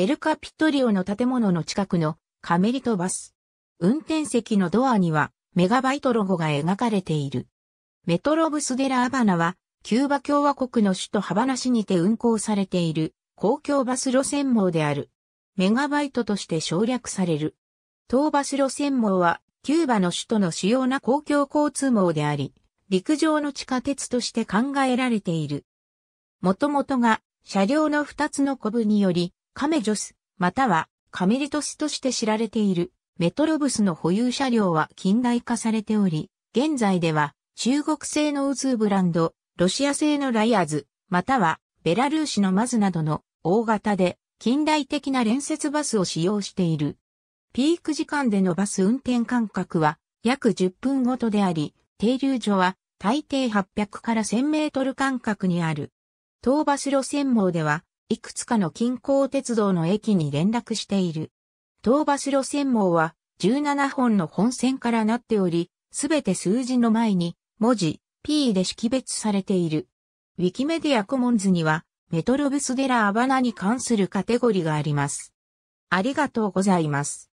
エルカピトリオの建物の近くのカメリトバス。運転席のドアにはメガバイトロゴが描かれている。メトロブスデラ・アバナは、キューバ共和国の首都ハバナ市にて運行されている公共バス路線網である。メガバイトとして省略される。東バス路線網は、キューバの首都の主要な公共交通網であり、陸上の地下鉄として考えられている。もともとが車両の2つのコブによりカメジョス、またはカメリトスとして知られているメトロブスの保有車両は近代化されており、現在では中国製のウズーブランド、ロシア製のライアーズ、またはベラルーシのマズなどの大型で近代的な連接バスを使用している。ピーク時間でのバス運転間隔は約10分ごとであり、停留所は大抵800から1000メートル間隔にある。当バス路線網ではいくつかの近郊鉄道の駅に連絡している。東バス路線網は17本の本線からなっており、すべて数字の前に文字 P で識別されている。ウィキメディアコモンズにはメトロブスデラアバナに関するカテゴリがあります。ありがとうございます。